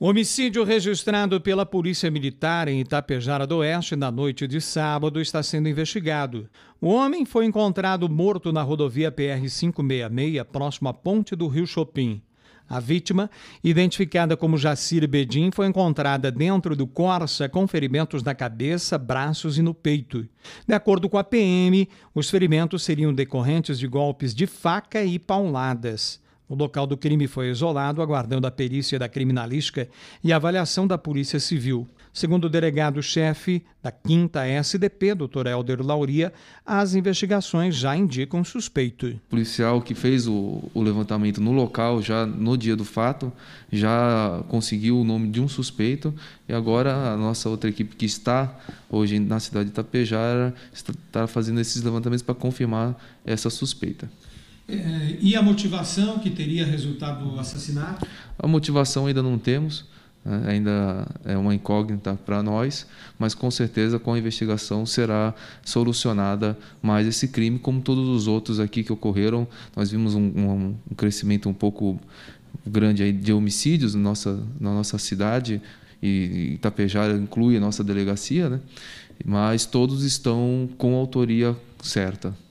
O homicídio registrado pela Polícia Militar em Itapejara do Oeste na noite de sábado está sendo investigado. O homem foi encontrado morto na rodovia PR-566, próximo à ponte do Rio Chopin. A vítima, identificada como Jacir Bedin, foi encontrada dentro do Corsa com ferimentos na cabeça, braços e no peito. De acordo com a PM, os ferimentos seriam decorrentes de golpes de faca e pauladas. O local do crime foi isolado, aguardando a perícia da criminalística e avaliação da Polícia Civil. Segundo o delegado-chefe da 5 SDP, doutor Helder Lauria, as investigações já indicam suspeito. O policial que fez o, o levantamento no local, já no dia do fato, já conseguiu o nome de um suspeito e agora a nossa outra equipe que está hoje na cidade de Itapejara está fazendo esses levantamentos para confirmar essa suspeita. Eh, e a motivação que teria resultado do assassinato? A motivação ainda não temos, né? ainda é uma incógnita para nós, mas com certeza com a investigação será solucionada mais esse crime, como todos os outros aqui que ocorreram. Nós vimos um, um, um crescimento um pouco grande de homicídios na nossa, na nossa cidade, e Itapejara inclui a nossa delegacia, né? mas todos estão com a autoria certa.